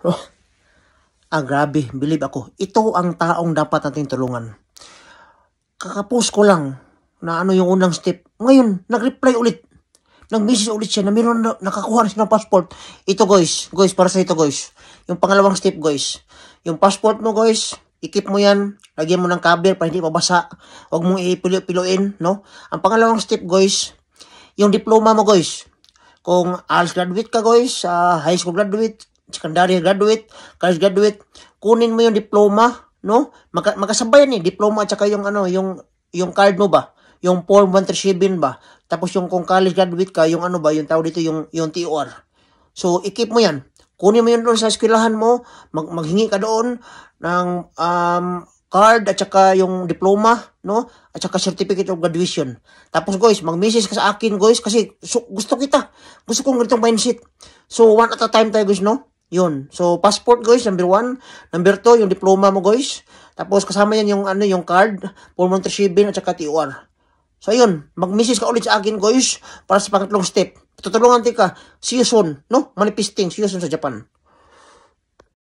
Oh, ah, grabe. Believe ako. Ito ang taong dapat natin tulungan. Kakapos ko lang na ano yung unang step. Ngayon, nag-reply ulit. Nag-message ulit siya na meron na, nakakuha na siya ng passport. Ito guys, guys, para sa ito guys. Yung pangalawang step guys. Yung passport mo guys, ikip mo yan. Lagyan mo ng cover para hindi mabasa. Huwag mong ipiluin, no? Ang pangalawang step guys, yung diploma mo guys. Kung IELTS graduate ka guys, uh, high school graduate, secondary graduate, college graduate, kunin mo yung diploma, no? Maka, makasabay ni eh, diploma at saka yung ano, yung yung card mo ba? Yung form 137 ba? Tapos yung kung college graduate ka, yung ano ba, yung tawag dito, yung, yung TOR. So, ikip mo yan. Kunin mo yun doon sa eskwelahan mo, mag, maghingi ka doon ng um, card at saka yung diploma, no? At saka certificate of graduation. Tapos guys, mag-message ka sa akin guys kasi so, gusto kita. Gusto kong ganitong mindset. So, one at a time tayo guys, no? Yun. So, passport guys, number one. Number two, yung diploma mo guys. Tapos, kasama yan yung, ano, yung card, pulmonary shipping, at saka TOR. So, ayun. mag missis ka ulit sa akin guys para sa pangatlong step. Tutulungan din ka. See you soon. No? Manifesting. See you soon sa Japan.